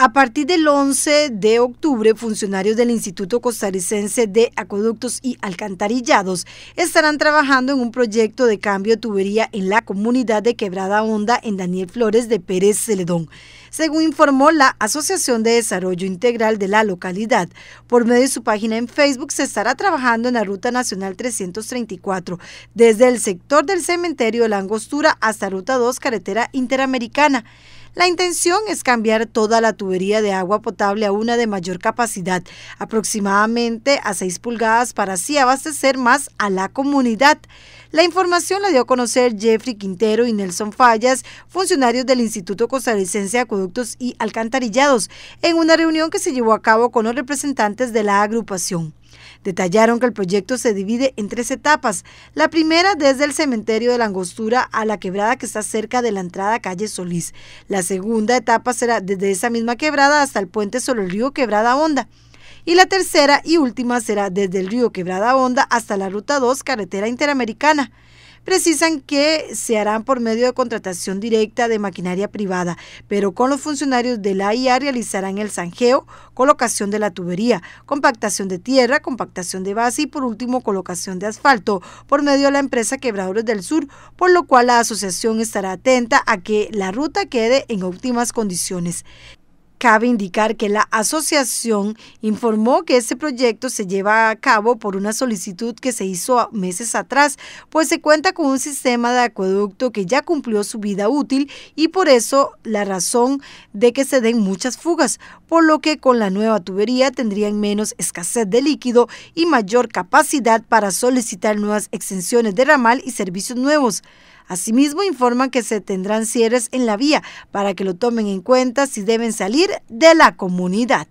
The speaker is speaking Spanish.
A partir del 11 de octubre, funcionarios del Instituto Costarricense de Acueductos y Alcantarillados estarán trabajando en un proyecto de cambio de tubería en la comunidad de Quebrada Honda en Daniel Flores de Pérez Celedón. Según informó la Asociación de Desarrollo Integral de la localidad, por medio de su página en Facebook se estará trabajando en la Ruta Nacional 334, desde el sector del cementerio de la Angostura hasta Ruta 2, carretera interamericana. La intención es cambiar toda la tubería de agua potable a una de mayor capacidad, aproximadamente a 6 pulgadas, para así abastecer más a la comunidad. La información la dio a conocer Jeffrey Quintero y Nelson Fallas, funcionarios del Instituto Costarricense de Acueductos y Alcantarillados, en una reunión que se llevó a cabo con los representantes de la agrupación. Detallaron que el proyecto se divide en tres etapas. La primera desde el cementerio de la Angostura a la quebrada que está cerca de la entrada calle Solís. La segunda etapa será desde esa misma quebrada hasta el puente sobre el río Quebrada Honda. Y la tercera y última será desde el río Quebrada Honda hasta la Ruta 2, carretera interamericana precisan que se harán por medio de contratación directa de maquinaria privada, pero con los funcionarios de la IA realizarán el sanjeo, colocación de la tubería, compactación de tierra, compactación de base y por último colocación de asfalto por medio de la empresa Quebradores del Sur, por lo cual la asociación estará atenta a que la ruta quede en óptimas condiciones. Cabe indicar que la asociación informó que este proyecto se lleva a cabo por una solicitud que se hizo meses atrás, pues se cuenta con un sistema de acueducto que ya cumplió su vida útil y por eso la razón de que se den muchas fugas, por lo que con la nueva tubería tendrían menos escasez de líquido y mayor capacidad para solicitar nuevas extensiones de ramal y servicios nuevos. Asimismo, informan que se tendrán cierres en la vía para que lo tomen en cuenta si deben salir de la comunidad.